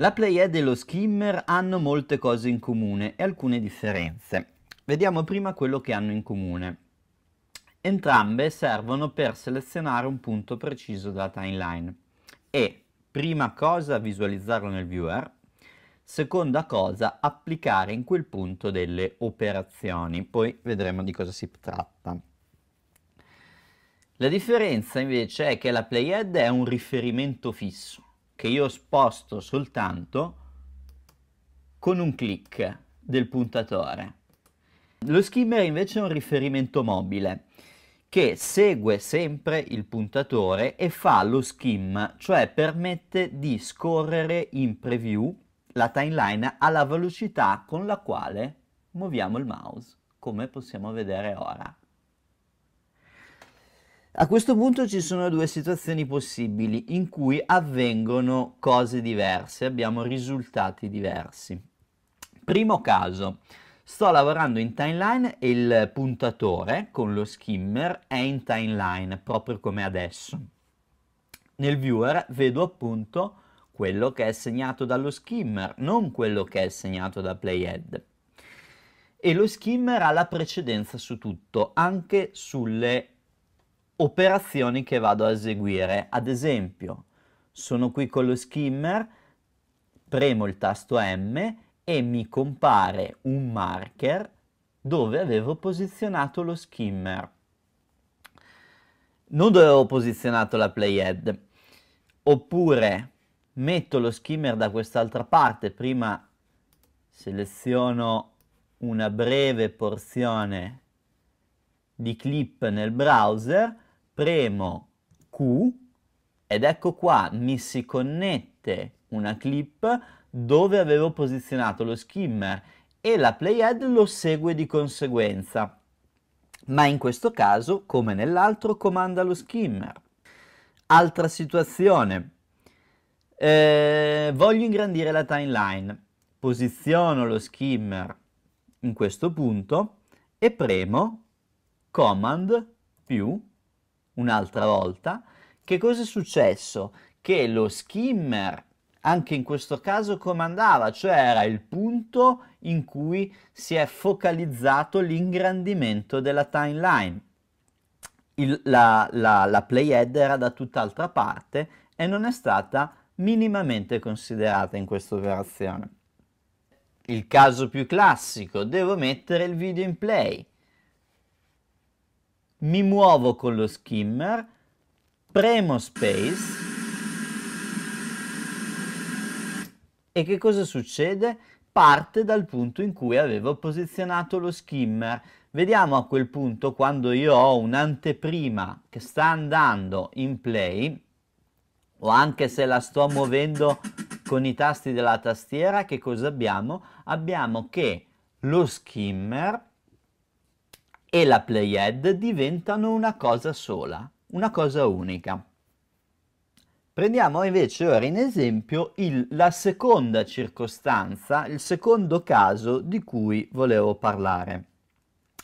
La Playhead e lo Skimmer hanno molte cose in comune e alcune differenze. Vediamo prima quello che hanno in comune. Entrambe servono per selezionare un punto preciso della timeline e, prima cosa, visualizzarlo nel viewer, seconda cosa, applicare in quel punto delle operazioni. Poi vedremo di cosa si tratta. La differenza invece è che la Playhead è un riferimento fisso, che io sposto soltanto con un clic del puntatore. Lo skimmer invece è un riferimento mobile che segue sempre il puntatore e fa lo skim, cioè permette di scorrere in preview la timeline alla velocità con la quale muoviamo il mouse, come possiamo vedere ora. A questo punto ci sono due situazioni possibili in cui avvengono cose diverse, abbiamo risultati diversi. Primo caso, sto lavorando in timeline e il puntatore con lo skimmer è in timeline, proprio come adesso. Nel viewer vedo appunto quello che è segnato dallo skimmer, non quello che è segnato da Playhead e lo skimmer ha la precedenza su tutto, anche sulle operazioni che vado a eseguire. Ad esempio, sono qui con lo skimmer, premo il tasto M e mi compare un marker dove avevo posizionato lo skimmer. Non dove avevo posizionato la playhead. Oppure metto lo skimmer da quest'altra parte, prima seleziono una breve porzione di clip nel browser, premo Q ed ecco qua mi si connette una clip dove avevo posizionato lo skimmer e la playhead lo segue di conseguenza. Ma in questo caso, come nell'altro, comanda lo skimmer. Altra situazione. Eh, voglio ingrandire la timeline. Posiziono lo skimmer in questo punto e premo Command più un'altra volta. Che cosa è successo? Che lo skimmer anche in questo caso comandava, cioè era il punto in cui si è focalizzato l'ingrandimento della timeline. Il, la, la, la playhead era da tutt'altra parte e non è stata minimamente considerata in questa operazione. Il caso più classico, devo mettere il video in play mi muovo con lo skimmer, premo space e che cosa succede? Parte dal punto in cui avevo posizionato lo skimmer. Vediamo a quel punto quando io ho un'anteprima che sta andando in play o anche se la sto muovendo con i tasti della tastiera che cosa abbiamo? Abbiamo che lo skimmer e la Pleiad diventano una cosa sola, una cosa unica. Prendiamo invece ora in esempio il, la seconda circostanza, il secondo caso di cui volevo parlare.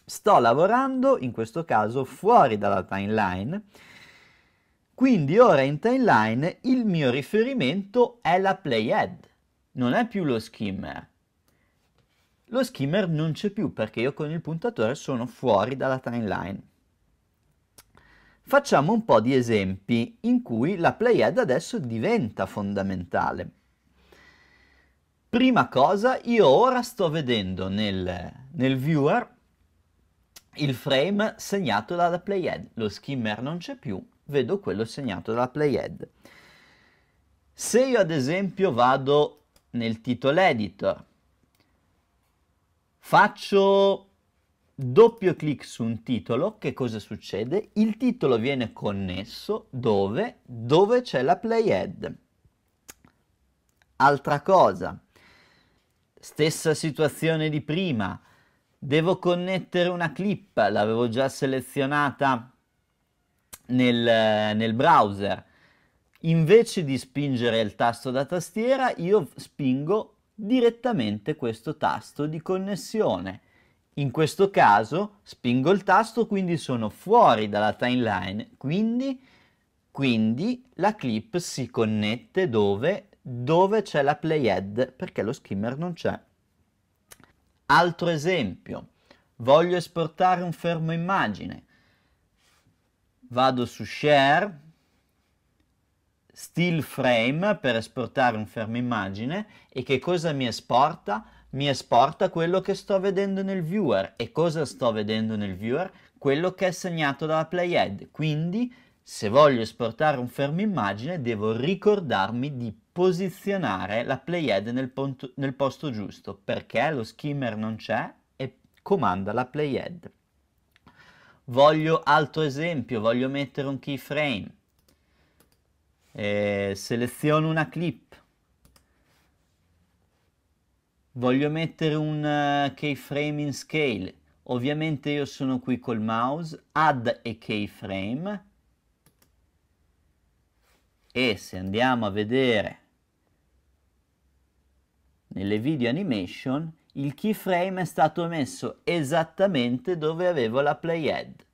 Sto lavorando, in questo caso, fuori dalla timeline, quindi ora in timeline il mio riferimento è la Playhead, non è più lo skimmer. Lo skimmer non c'è più perché io con il puntatore sono fuori dalla timeline. Facciamo un po' di esempi in cui la playhead adesso diventa fondamentale. Prima cosa, io ora sto vedendo nel, nel viewer il frame segnato dalla playhead. Lo skimmer non c'è più, vedo quello segnato dalla playhead. Se io ad esempio vado nel titolo editor Faccio doppio clic su un titolo, che cosa succede? Il titolo viene connesso dove? Dove c'è la playhead. Altra cosa, stessa situazione di prima, devo connettere una clip, l'avevo già selezionata nel, nel browser. Invece di spingere il tasto da tastiera, io spingo direttamente questo tasto di connessione. In questo caso spingo il tasto, quindi sono fuori dalla timeline, quindi, quindi la clip si connette dove? Dove c'è la playhead, perché lo skimmer non c'è. Altro esempio, voglio esportare un fermo immagine. Vado su Share, still frame per esportare un fermo immagine e che cosa mi esporta? Mi esporta quello che sto vedendo nel viewer e cosa sto vedendo nel viewer? Quello che è segnato dalla playhead. Quindi se voglio esportare un fermo immagine devo ricordarmi di posizionare la playhead nel, ponto, nel posto giusto perché lo skimmer non c'è e comanda la playhead. Voglio altro esempio, voglio mettere un keyframe eh, seleziono una clip, voglio mettere un uh, keyframe in scale, ovviamente io sono qui col mouse, add a keyframe e se andiamo a vedere nelle video animation il keyframe è stato messo esattamente dove avevo la playhead.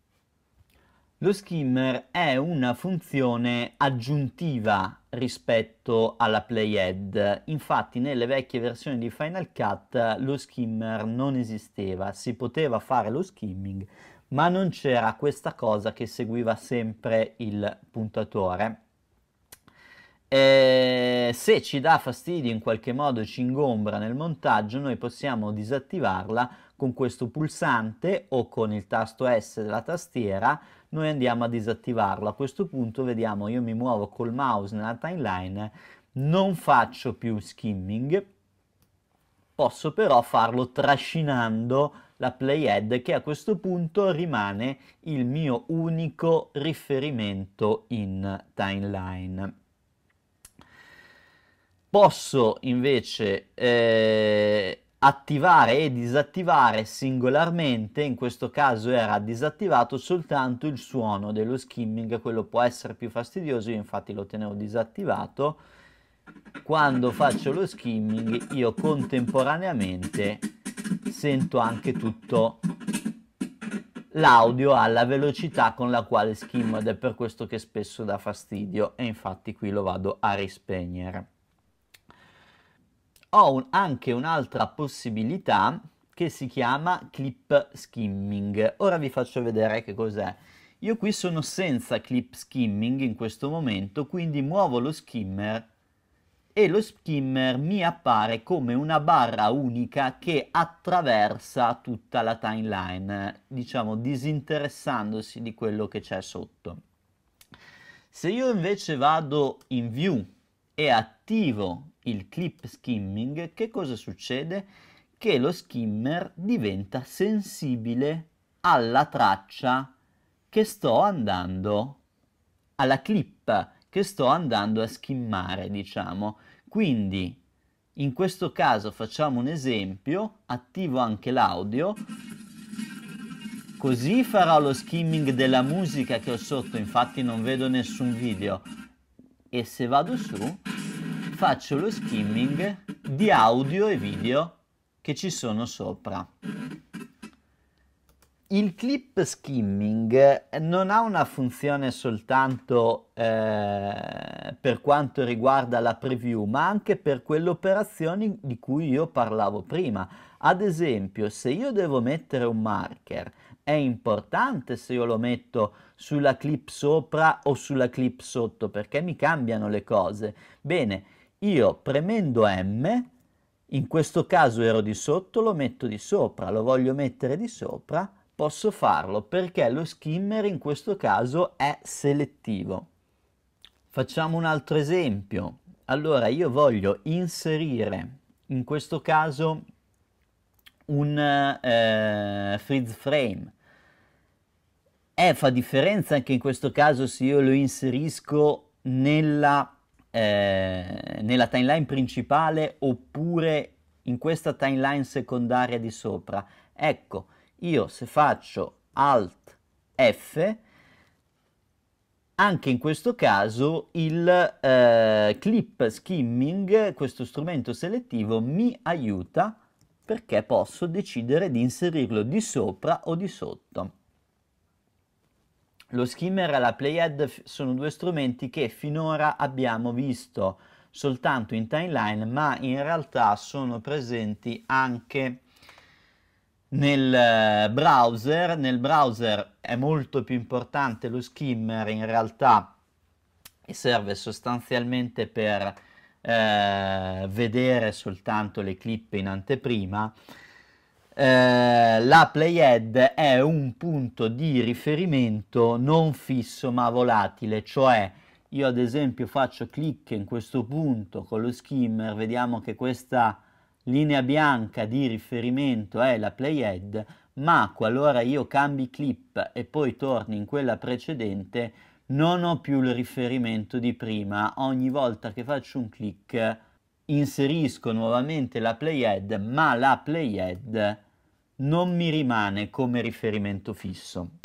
Lo skimmer è una funzione aggiuntiva rispetto alla playhead, infatti nelle vecchie versioni di Final Cut lo skimmer non esisteva, si poteva fare lo skimming ma non c'era questa cosa che seguiva sempre il puntatore. E se ci dà fastidio in qualche modo, ci ingombra nel montaggio, noi possiamo disattivarla con questo pulsante o con il tasto S della tastiera noi andiamo a disattivarlo. A questo punto vediamo io mi muovo col mouse nella timeline, non faccio più skimming, posso però farlo trascinando la playhead che a questo punto rimane il mio unico riferimento in timeline. Posso invece eh, attivare e disattivare singolarmente, in questo caso era disattivato soltanto il suono dello skimming, quello può essere più fastidioso, io infatti lo tenevo disattivato. Quando faccio lo skimming io contemporaneamente sento anche tutto l'audio alla velocità con la quale schimmo ed è per questo che spesso dà fastidio e infatti qui lo vado a rispegnere ho un, anche un'altra possibilità che si chiama clip skimming. Ora vi faccio vedere che cos'è. Io qui sono senza clip skimming in questo momento, quindi muovo lo skimmer e lo skimmer mi appare come una barra unica che attraversa tutta la timeline, diciamo disinteressandosi di quello che c'è sotto. Se io invece vado in view e attivo il clip skimming, che cosa succede? Che lo skimmer diventa sensibile alla traccia che sto andando, alla clip che sto andando a skimmare, diciamo. Quindi in questo caso facciamo un esempio, attivo anche l'audio, così farò lo skimming della musica che ho sotto, infatti non vedo nessun video. E se vado su, faccio lo skimming di audio e video che ci sono sopra. Il clip skimming non ha una funzione soltanto eh, per quanto riguarda la preview, ma anche per quelle operazioni di cui io parlavo prima. Ad esempio, se io devo mettere un marker, è importante se io lo metto sulla clip sopra o sulla clip sotto, perché mi cambiano le cose. Bene, io premendo M, in questo caso ero di sotto, lo metto di sopra, lo voglio mettere di sopra, posso farlo perché lo skimmer in questo caso è selettivo. Facciamo un altro esempio. Allora io voglio inserire in questo caso un eh, freeze frame. Eh, fa differenza anche in questo caso se io lo inserisco nella eh, nella timeline principale oppure in questa timeline secondaria di sopra. Ecco, io se faccio Alt F, anche in questo caso il eh, clip skimming, questo strumento selettivo, mi aiuta perché posso decidere di inserirlo di sopra o di sotto. Lo skimmer e la playhead sono due strumenti che finora abbiamo visto soltanto in timeline, ma in realtà sono presenti anche nel eh, browser. Nel browser è molto più importante lo skimmer in realtà e serve sostanzialmente per eh, vedere soltanto le clip in anteprima eh, la playhead è un punto di riferimento non fisso ma volatile, cioè io ad esempio faccio clic in questo punto con lo skimmer, vediamo che questa linea bianca di riferimento è la playhead, ma qualora io cambi clip e poi torni in quella precedente non ho più il riferimento di prima, ogni volta che faccio un clic inserisco nuovamente la playhead, ma la playhead non mi rimane come riferimento fisso.